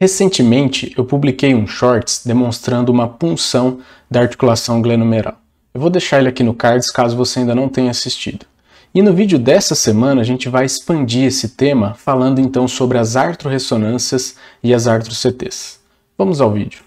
Recentemente, eu publiquei um shorts demonstrando uma punção da articulação glenomeral. Eu vou deixar ele aqui no cards caso você ainda não tenha assistido. E no vídeo dessa semana a gente vai expandir esse tema falando então sobre as artroressonâncias e as CTs. Vamos ao vídeo.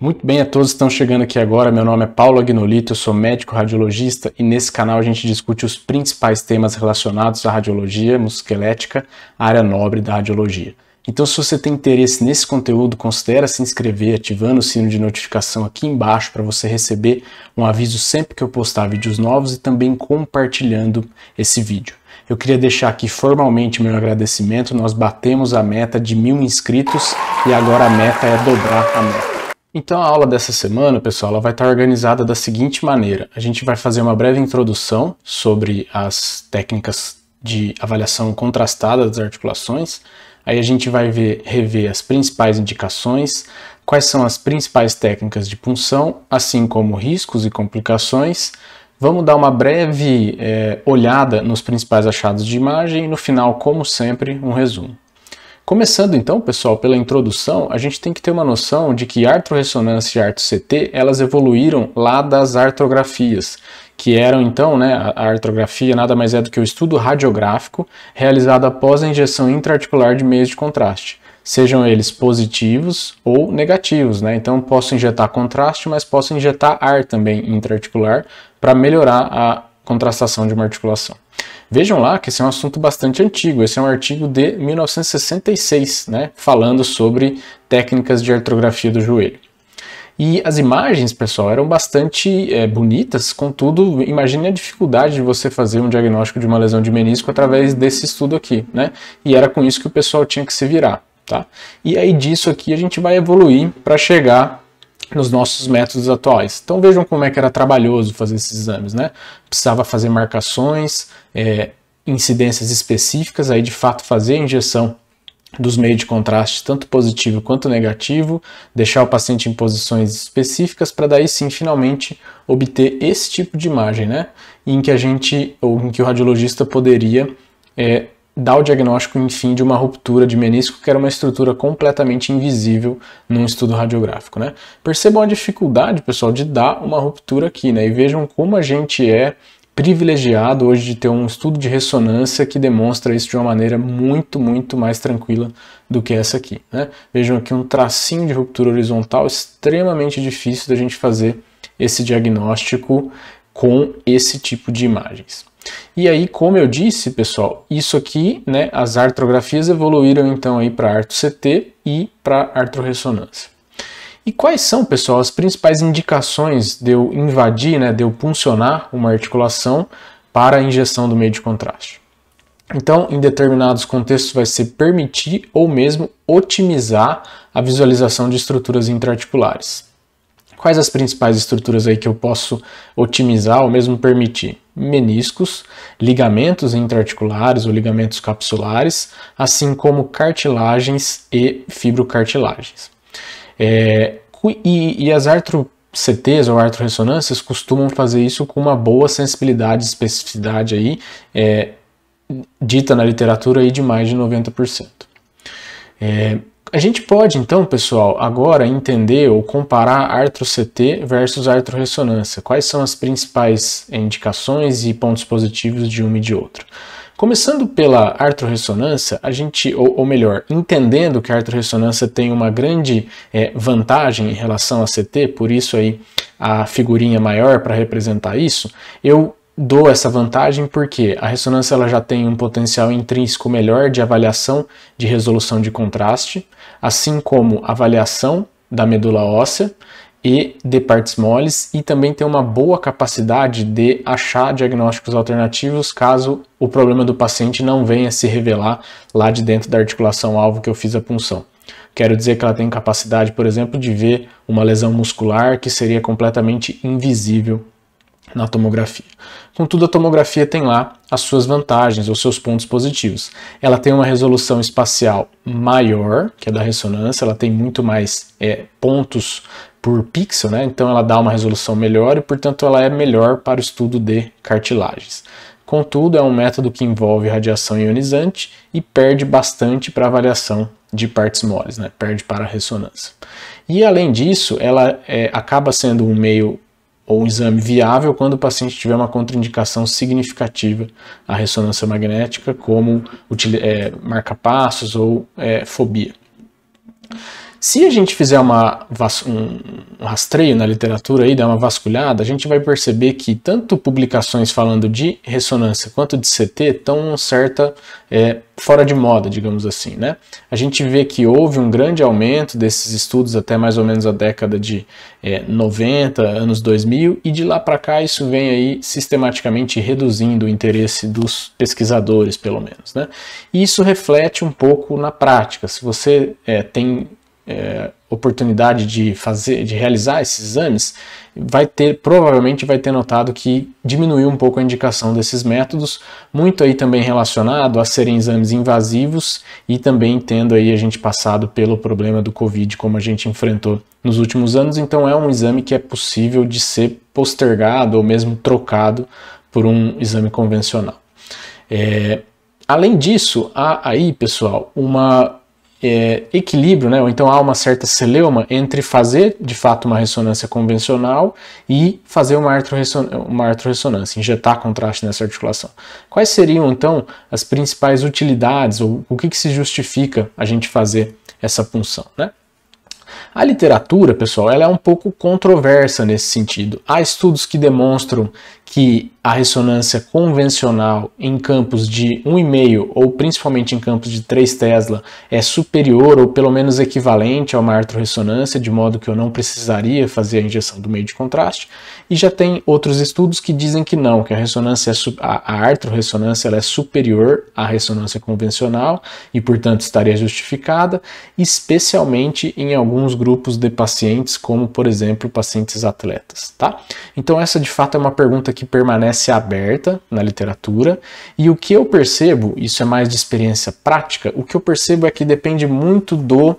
Muito bem, a todos que estão chegando aqui agora. Meu nome é Paulo Agnolito, eu sou médico radiologista e nesse canal a gente discute os principais temas relacionados à radiologia musculoesquelética, área nobre da radiologia. Então, se você tem interesse nesse conteúdo, considere se inscrever ativando o sino de notificação aqui embaixo para você receber um aviso sempre que eu postar vídeos novos e também compartilhando esse vídeo. Eu queria deixar aqui formalmente meu agradecimento. Nós batemos a meta de mil inscritos e agora a meta é dobrar a meta. Então a aula dessa semana, pessoal, ela vai estar organizada da seguinte maneira. A gente vai fazer uma breve introdução sobre as técnicas de avaliação contrastada das articulações. Aí a gente vai ver, rever as principais indicações, quais são as principais técnicas de punção, assim como riscos e complicações. Vamos dar uma breve é, olhada nos principais achados de imagem e no final, como sempre, um resumo. Começando então, pessoal, pela introdução, a gente tem que ter uma noção de que artroressonância e arto-CT, elas evoluíram lá das artrografias, que eram então, né, a artrografia nada mais é do que o estudo radiográfico realizado após a injeção intraarticular de meios de contraste, sejam eles positivos ou negativos, né? Então posso injetar contraste, mas posso injetar ar também intraarticular para melhorar a contrastação de uma articulação. Vejam lá que esse é um assunto bastante antigo, esse é um artigo de 1966, né, falando sobre técnicas de artrografia do joelho. E as imagens, pessoal, eram bastante é, bonitas, contudo, imagine a dificuldade de você fazer um diagnóstico de uma lesão de menisco através desse estudo aqui, né? E era com isso que o pessoal tinha que se virar, tá? E aí disso aqui a gente vai evoluir para chegar nos nossos métodos atuais. Então vejam como é que era trabalhoso fazer esses exames, né? Precisava fazer marcações, é, incidências específicas, aí de fato fazer a injeção dos meios de contraste, tanto positivo quanto negativo, deixar o paciente em posições específicas para daí sim finalmente obter esse tipo de imagem, né? Em que a gente, ou em que o radiologista poderia é, dá o diagnóstico, enfim, de uma ruptura de menisco, que era uma estrutura completamente invisível num estudo radiográfico, né? Percebam a dificuldade, pessoal, de dar uma ruptura aqui, né? E vejam como a gente é privilegiado hoje de ter um estudo de ressonância que demonstra isso de uma maneira muito, muito mais tranquila do que essa aqui, né? Vejam aqui um tracinho de ruptura horizontal extremamente difícil da gente fazer esse diagnóstico com esse tipo de imagens. E aí, como eu disse, pessoal, isso aqui, né, as artrografias evoluíram então aí para arto-CT e para artroressonância. E quais são, pessoal, as principais indicações de eu invadir, né, de eu puncionar uma articulação para a injeção do meio de contraste? Então, em determinados contextos, vai ser permitir ou mesmo otimizar a visualização de estruturas intraarticulares. Quais as principais estruturas aí que eu posso otimizar ou mesmo permitir? meniscos, ligamentos intraarticulares ou ligamentos capsulares, assim como cartilagens e fibrocartilagens. É, e, e, as cts ou artroressonâncias costumam fazer isso com uma boa sensibilidade e especificidade aí, é, dita na literatura aí de mais de 90%. É, a gente pode então, pessoal, agora entender ou comparar artro-CT versus ressonância. Quais são as principais indicações e pontos positivos de uma e de outra? Começando pela ressonância, a gente, ou, ou, melhor, entendendo que a ressonância tem uma grande é, vantagem em relação a CT, por isso aí a figurinha maior para representar isso, eu dou essa vantagem porque a ressonância ela já tem um potencial intrínseco melhor de avaliação de resolução de contraste, assim como avaliação da medula óssea e de partes moles e também tem uma boa capacidade de achar diagnósticos alternativos caso o problema do paciente não venha se revelar lá de dentro da articulação alvo que eu fiz a punção. Quero dizer que ela tem capacidade, por exemplo, de ver uma lesão muscular que seria completamente invisível na tomografia. Contudo, então, a tomografia tem lá as suas vantagens os seus pontos positivos. Ela tem uma resolução espacial maior, que é da ressonância, ela tem muito mais é, pontos por pixel, né? então ela dá uma resolução melhor e, portanto, ela é melhor para o estudo de cartilagens. Contudo, é um método que envolve radiação ionizante e perde bastante para avaliação de partes moles, né? perde para a ressonância. E além disso, ela é, acaba sendo um meio ou exame viável quando o paciente tiver uma contraindicação significativa à ressonância magnética, como é, marca-passos ou é, fobia. Se a gente fizer uma, um rastreio na literatura e dar uma vasculhada, a gente vai perceber que tanto publicações falando de ressonância quanto de CT estão certa é, fora de moda, digamos assim. Né? A gente vê que houve um grande aumento desses estudos até mais ou menos a década de é, 90, anos 2000, e de lá para cá isso vem aí sistematicamente reduzindo o interesse dos pesquisadores, pelo menos. Né? E isso reflete um pouco na prática. Se você é, tem é, oportunidade de fazer, de realizar esses exames, vai ter, provavelmente vai ter notado que diminuiu um pouco a indicação desses métodos, muito aí também relacionado a serem exames invasivos e também tendo aí a gente passado pelo problema do Covid, como a gente enfrentou nos últimos anos, então é um exame que é possível de ser postergado ou mesmo trocado por um exame convencional. É, além disso, há aí, pessoal, uma é, equilíbrio, né? ou então há uma certa celeuma entre fazer de fato uma ressonância convencional e fazer uma artroressonância, injetar contraste nessa articulação. Quais seriam então as principais utilidades ou o que, que se justifica a gente fazer essa punção? Né? A literatura, pessoal, ela é um pouco controversa nesse sentido. Há estudos que demonstram que a ressonância convencional em campos de 1,5 ou principalmente em campos de 3 Tesla é superior ou pelo menos equivalente a uma artroressonância, de modo que eu não precisaria fazer a injeção do meio de contraste. E já tem outros estudos que dizem que não, que a ressonância é a, a artroressonância é superior à ressonância convencional e, portanto, estaria justificada, especialmente em alguns grupos de pacientes, como por exemplo, pacientes atletas, tá? Então essa de fato é uma pergunta que que permanece aberta na literatura, e o que eu percebo, isso é mais de experiência prática, o que eu percebo é que depende muito do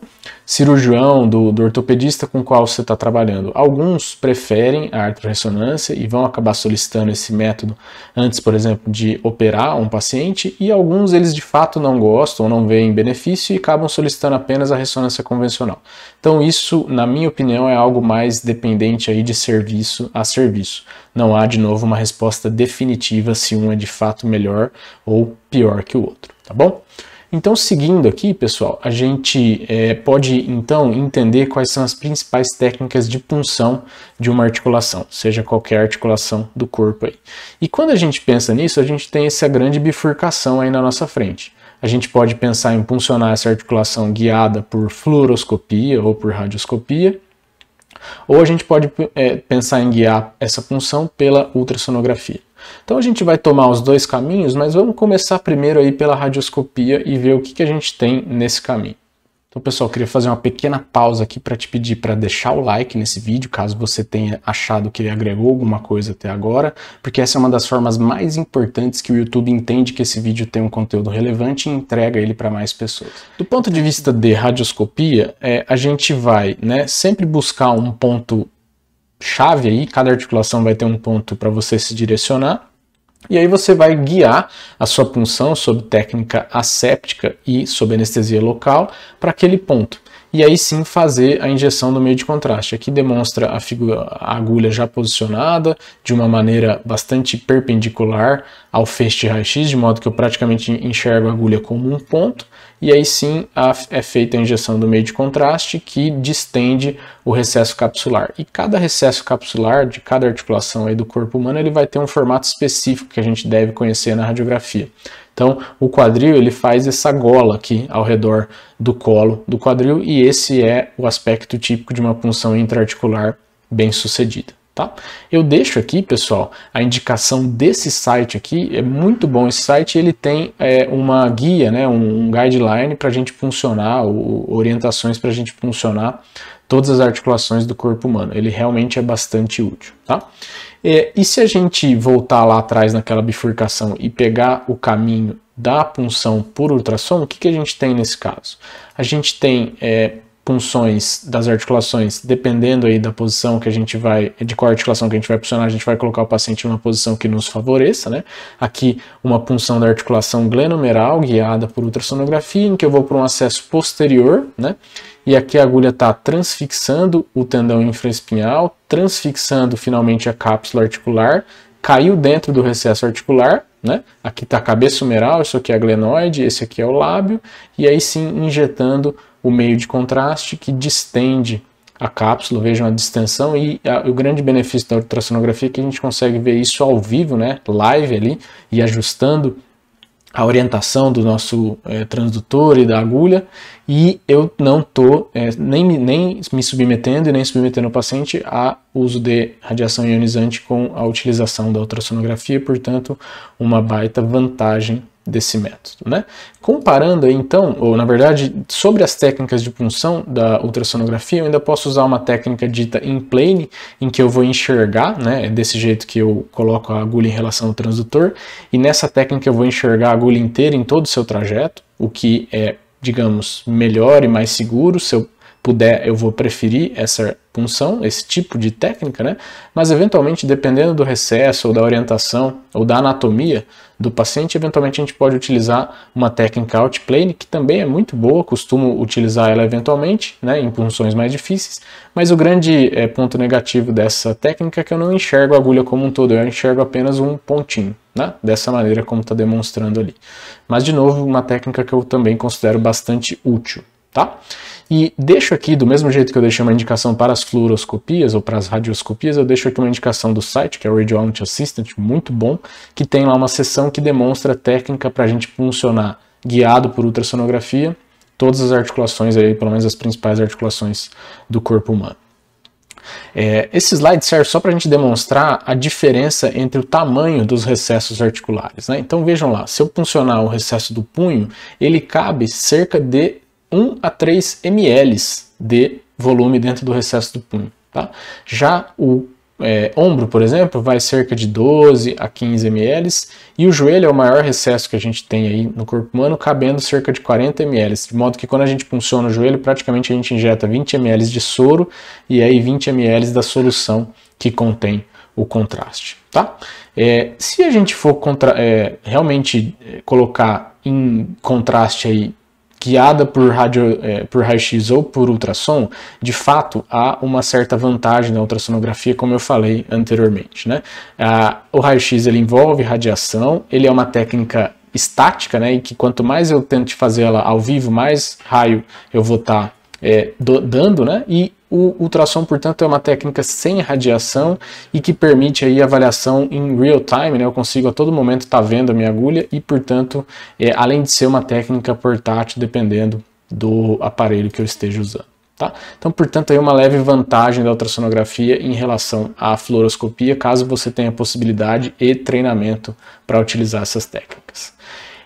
cirurgião, do, do ortopedista com qual você está trabalhando. Alguns preferem a ressonância e vão acabar solicitando esse método antes, por exemplo, de operar um paciente, e alguns eles de fato não gostam ou não veem benefício e acabam solicitando apenas a ressonância convencional. Então isso, na minha opinião, é algo mais dependente aí de serviço a serviço. Não há, de novo, uma resposta definitiva se um é de fato melhor ou pior que o outro, tá bom? Então, seguindo aqui, pessoal, a gente é, pode então entender quais são as principais técnicas de punção de uma articulação, seja qualquer articulação do corpo aí. E quando a gente pensa nisso, a gente tem essa grande bifurcação aí na nossa frente. A gente pode pensar em puncionar essa articulação guiada por fluoroscopia ou por radioscopia, ou a gente pode é, pensar em guiar essa punção pela ultrassonografia. Então a gente vai tomar os dois caminhos, mas vamos começar primeiro aí pela radioscopia e ver o que, que a gente tem nesse caminho. Então, pessoal, queria fazer uma pequena pausa aqui para te pedir para deixar o like nesse vídeo, caso você tenha achado que ele agregou alguma coisa até agora, porque essa é uma das formas mais importantes que o YouTube entende que esse vídeo tem um conteúdo relevante e entrega ele para mais pessoas. Do ponto de vista de radioscopia, é, a gente vai né, sempre buscar um ponto chave aí, cada articulação vai ter um ponto para você se direcionar, e aí você vai guiar a sua punção sob técnica asséptica e sob anestesia local para aquele ponto e aí sim fazer a injeção do meio de contraste. Aqui demonstra a, figura, a agulha já posicionada de uma maneira bastante perpendicular ao feixe de raio-x, de modo que eu praticamente enxergo a agulha como um ponto, e aí sim a, é feita a injeção do meio de contraste que distende o recesso capsular. E cada recesso capsular de cada articulação aí do corpo humano ele vai ter um formato específico que a gente deve conhecer na radiografia. Então, o quadril ele faz essa gola aqui ao redor do colo do quadril e esse é o aspecto típico de uma punção intraarticular bem sucedida. Tá? Eu deixo aqui, pessoal, a indicação desse site aqui, é muito bom esse site, ele tem é, uma guia, né, um, um guideline para a gente funcionar, ou, orientações para a gente funcionar todas as articulações do corpo humano. Ele realmente é bastante útil. Tá? É, e se a gente voltar lá atrás naquela bifurcação e pegar o caminho da punção por ultrassom, o que, que a gente tem nesse caso? A gente tem é, punções das articulações, dependendo aí da posição que a gente vai, de qual articulação que a gente vai posicionar a gente vai colocar o paciente numa posição que nos favoreça, né? Aqui, uma punção da articulação glenomeral, guiada por ultrassonografia, em que eu vou para um acesso posterior, né? E aqui a agulha está transfixando o tendão infraespinhal, transfixando finalmente a cápsula articular, caiu dentro do recesso articular, né? Aqui está a cabeça humeral, isso aqui é a glenoide, esse aqui é o lábio, e aí sim injetando o meio de contraste que distende a cápsula, vejam a distensão e a, o grande benefício da ultrassonografia é que a gente consegue ver isso ao vivo, né, live ali e ajustando a orientação do nosso é, transdutor e da agulha e eu não estou eh, é, nem, nem me submetendo e nem submetendo o paciente a uso de radiação ionizante com a utilização da ultrassonografia, portanto, uma baita vantagem desse método. Né? Comparando então, ou na verdade, sobre as técnicas de punção da ultrassonografia, eu ainda posso usar uma técnica dita in plane, em que eu vou enxergar, né, é desse jeito que eu coloco a agulha em relação ao transdutor, e nessa técnica eu vou enxergar a agulha inteira em todo o seu trajeto, o que é, digamos, melhor e mais seguro se eu puder, eu vou preferir essa punção, esse tipo de técnica, né? Mas eventualmente, dependendo do recesso ou da orientação ou da anatomia do paciente, eventualmente a gente pode utilizar uma técnica outplane, que também é muito boa, costumo utilizar ela eventualmente, né, em punções mais difíceis, mas o grande é, ponto negativo dessa técnica é que eu não enxergo a agulha como um todo, eu enxergo apenas um pontinho, né? Dessa maneira como está demonstrando ali. Mas de novo, uma técnica que eu também considero bastante útil, tá? E deixo aqui, do mesmo jeito que eu deixei uma indicação para as fluoroscopias ou para as radioscopias, eu deixo aqui uma indicação do site, que é o Radiology Assistant, muito bom, que tem lá uma seção que demonstra a técnica para a gente funcionar guiado por ultrassonografia, todas as articulações aí, pelo menos as principais articulações do corpo humano. É, esse slide serve só para a gente demonstrar a diferença entre o tamanho dos recessos articulares. Né? Então vejam lá, se eu funcionar o recesso do punho, ele cabe cerca de 1 a 3 ml de volume dentro do recesso do punho. Tá? Já o é, ombro, por exemplo, vai cerca de 12 a 15 ml e o joelho é o maior recesso que a gente tem aí no corpo humano, cabendo cerca de 40 ml, de modo que quando a gente funciona o joelho, praticamente a gente injeta 20 ml de soro e aí 20 ml da solução que contém o contraste, tá? É, se a gente for contra, é, realmente é, colocar em contraste aí guiada por rádio, é, por raio-x ou por ultrassom, de fato há uma certa vantagem na ultrassonografia, como eu falei anteriormente, né? Ah, o raio-x ele envolve radiação, ele é uma técnica estática, né? E que quanto mais eu tento fazer ela ao vivo, mais raio eu vou estar tá, é, dando, né? E o ultrassom, portanto, é uma técnica sem radiação e que permite aí avaliação em real time, né? Eu consigo a todo momento estar tá vendo a minha agulha e, portanto, é, além de ser uma técnica portátil, dependendo do aparelho que eu esteja usando. Tá? Então, portanto, aí uma leve vantagem da ultrassonografia em relação à fluoroscopia, caso você tenha possibilidade e treinamento para utilizar essas técnicas.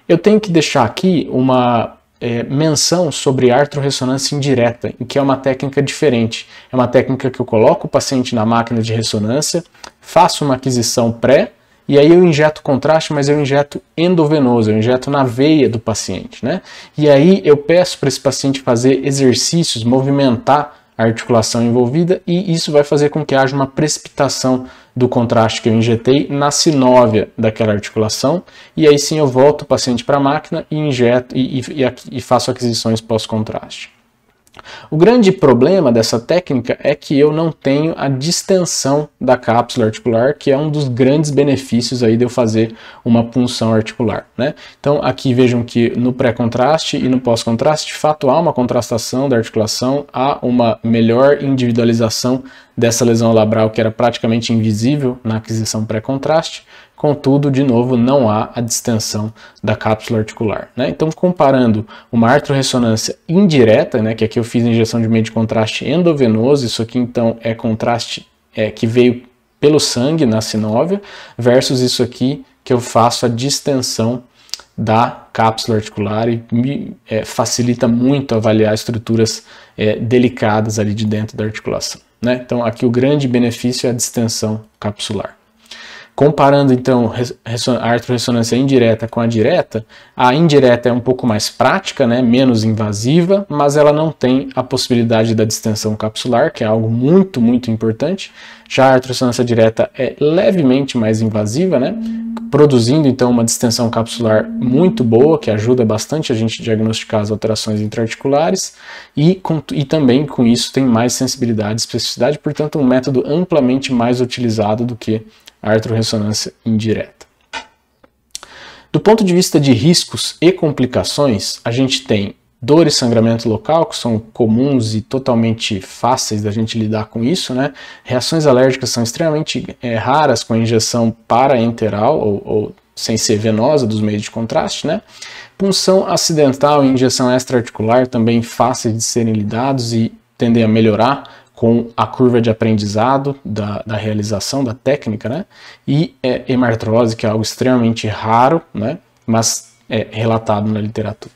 Eu tenho que deixar aqui uma é, menção sobre artroressonância indireta, que é uma técnica diferente. É uma técnica que eu coloco o paciente na máquina de ressonância, faço uma aquisição pré, e aí eu injeto contraste, mas eu injeto endovenoso, eu injeto na veia do paciente, né? E aí eu peço para esse paciente fazer exercícios, movimentar articulação envolvida e isso vai fazer com que haja uma precipitação do contraste que eu injetei na sinóvia daquela articulação e aí sim eu volto o paciente para a máquina e injeto e, e, e, e faço aquisições pós-contraste. O grande problema dessa técnica é que eu não tenho a distensão da cápsula articular, que é um dos grandes benefícios aí de eu fazer uma punção articular. Né? Então aqui vejam que no pré-contraste e no pós-contraste, de fato há uma contrastação da articulação, há uma melhor individualização dessa lesão labral que era praticamente invisível na aquisição pré-contraste, Contudo, de novo, não há a distensão da cápsula articular. Né? Então, comparando uma artroressonância indireta, né, que aqui eu fiz injeção de meio de contraste endovenoso, isso aqui então é contraste é, que veio pelo sangue na sinóvia, versus isso aqui que eu faço a distensão da cápsula articular e me é, facilita muito avaliar estruturas é, delicadas ali de dentro da articulação. Né? Então, aqui o grande benefício é a distensão capsular. Comparando então a ressonância indireta com a direta, a indireta é um pouco mais prática, né, menos invasiva, mas ela não tem a possibilidade da distensão capsular, que é algo muito, muito importante. Já a ressonância direta é levemente mais invasiva, né, produzindo então uma distensão capsular muito boa, que ajuda bastante a gente a diagnosticar as alterações intraarticulares e, com, e também com isso tem mais sensibilidade e especificidade, portanto um método amplamente mais utilizado do que Artroressonância indireta. Do ponto de vista de riscos e complicações, a gente tem dor e sangramento local, que são comuns e totalmente fáceis da gente lidar com isso, né? Reações alérgicas são extremamente é, raras com a injeção paraenteral ou, ou sem ser venosa dos meios de contraste, né? Punção acidental e injeção extraarticular também fáceis de serem lidados e tendem a melhorar com a curva de aprendizado da, da realização da técnica, né? E é, hemartrose, que é algo extremamente raro, né? Mas é relatado na literatura.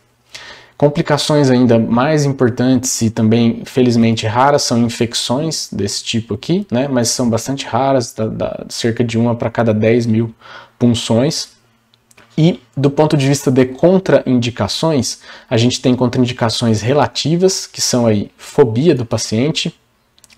Complicações ainda mais importantes e também, felizmente, raras são infecções desse tipo aqui, né? Mas são bastante raras, da, da cerca de uma para cada 10 mil punções. E do ponto de vista de contraindicações, a gente tem contraindicações relativas, que são aí fobia do paciente,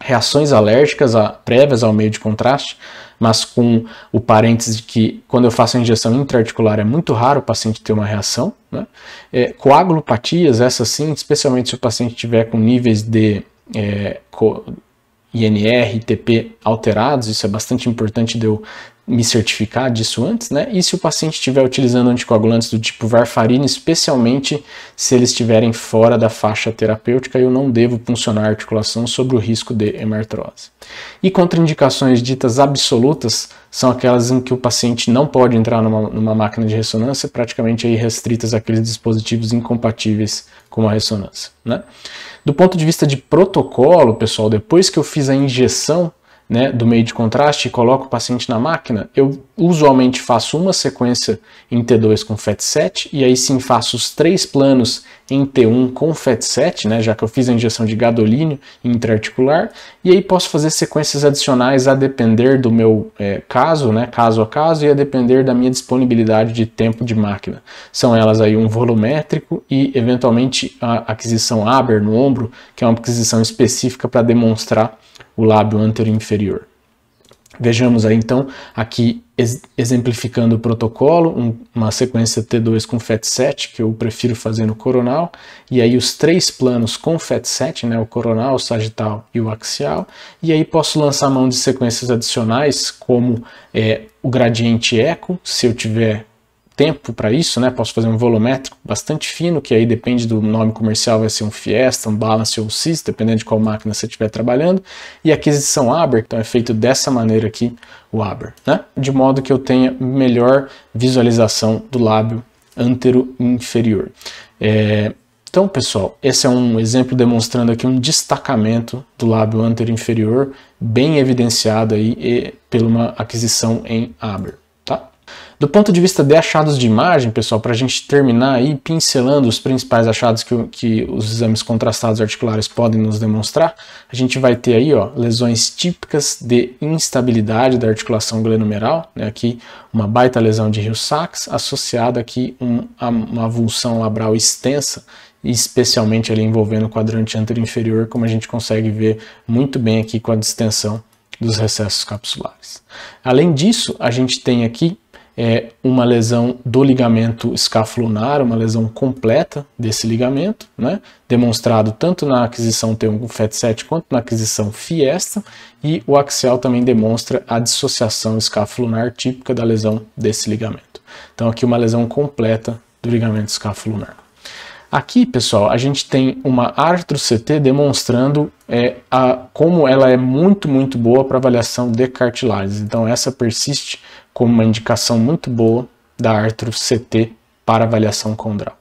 reações alérgicas a, prévias ao meio de contraste, mas com o parênteses de que quando eu faço a injeção intraarticular é muito raro o paciente ter uma reação. Né? É, coagulopatias, essas sim, especialmente se o paciente tiver com níveis de é, INR, TP alterados, isso é bastante importante de eu me certificar disso antes, né? E se o paciente estiver utilizando anticoagulantes do tipo varfarina, especialmente se eles estiverem fora da faixa terapêutica, eu não devo puncionar a articulação sobre o risco de hemartrose. E contraindicações ditas absolutas são aquelas em que o paciente não pode entrar numa, numa máquina de ressonância, praticamente aí restritas àqueles dispositivos incompatíveis com a ressonância, né? Do ponto de vista de protocolo, pessoal, depois que eu fiz a injeção né, do meio de contraste e coloco o paciente na máquina, eu usualmente faço uma sequência em T2 com FET7 e aí sim faço os três planos em T1 com FET7, né, já que eu fiz a injeção de gadolínio intraarticular, e aí posso fazer sequências adicionais a depender do meu é, caso, né, caso a caso, e a depender da minha disponibilidade de tempo de máquina. São elas aí um volumétrico e, eventualmente, a aquisição Aber no ombro, que é uma aquisição específica para demonstrar o lábio anterior inferior. Vejamos aí então aqui exemplificando o protocolo, um, uma sequência T2 com FAT7, que eu prefiro fazer no coronal, e aí os três planos com FAT7, né, o coronal, o sagital e o axial, e aí posso lançar mão de sequências adicionais, como é, o gradiente eco, se eu tiver tempo para isso, né? Posso fazer um volumétrico bastante fino, que aí depende do nome comercial, vai ser um Fiesta, um Balance ou um Cis, dependendo de qual máquina você estiver trabalhando. E aquisição Aber, então é feito dessa maneira aqui o Aber, né? De modo que eu tenha melhor visualização do lábio antero inferior. É... Então, pessoal, esse é um exemplo demonstrando aqui um destacamento do lábio antero inferior, bem evidenciado aí pela uma aquisição em Aber. Do ponto de vista de achados de imagem, pessoal, para a gente terminar aí pincelando os principais achados que, que, os exames contrastados articulares podem nos demonstrar, a gente vai ter aí ó, lesões típicas de instabilidade da articulação glenumeral, né, aqui uma baita lesão de Hill-Sachs associada aqui um, a uma avulsão labral extensa, especialmente ali envolvendo o quadrante anterior inferior, como a gente consegue ver muito bem aqui com a distensão dos recessos capsulares. Além disso, a gente tem aqui é uma lesão do ligamento escafonar, uma lesão completa desse ligamento, né? demonstrado tanto na aquisição T1 FET7 quanto na aquisição Fiesta, e o axial também demonstra a dissociação escafonar típica da lesão desse ligamento. Então aqui uma lesão completa do ligamento escafolunar. Aqui, pessoal, a gente tem uma Artro CT demonstrando é, a, como ela é muito, muito boa para avaliação de cartilagens. Então, essa persiste como uma indicação muito boa da Artro CT para avaliação condral.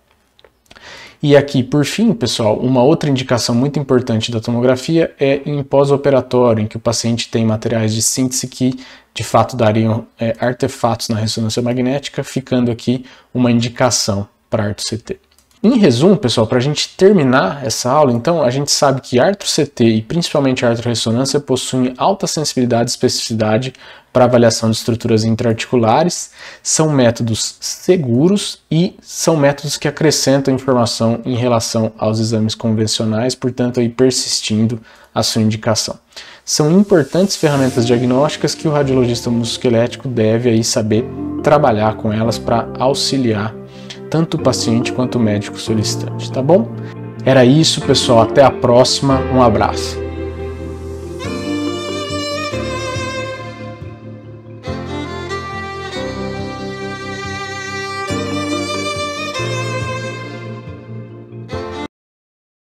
E aqui, por fim, pessoal, uma outra indicação muito importante da tomografia é em pós-operatório, em que o paciente tem materiais de síntese que de fato dariam é, artefatos na ressonância magnética, ficando aqui uma indicação para Artro ct em resumo, pessoal, para a gente terminar essa aula, então, a gente sabe que artro-CT e principalmente artroressonância possuem alta sensibilidade e especificidade para avaliação de estruturas intraarticulares, são métodos seguros e são métodos que acrescentam informação em relação aos exames convencionais, portanto, aí persistindo a sua indicação. São importantes ferramentas diagnósticas que o radiologista musculoesquelético deve aí saber trabalhar com elas para auxiliar tanto o paciente quanto o médico solicitante, tá bom? Era isso, pessoal. Até a próxima. Um abraço.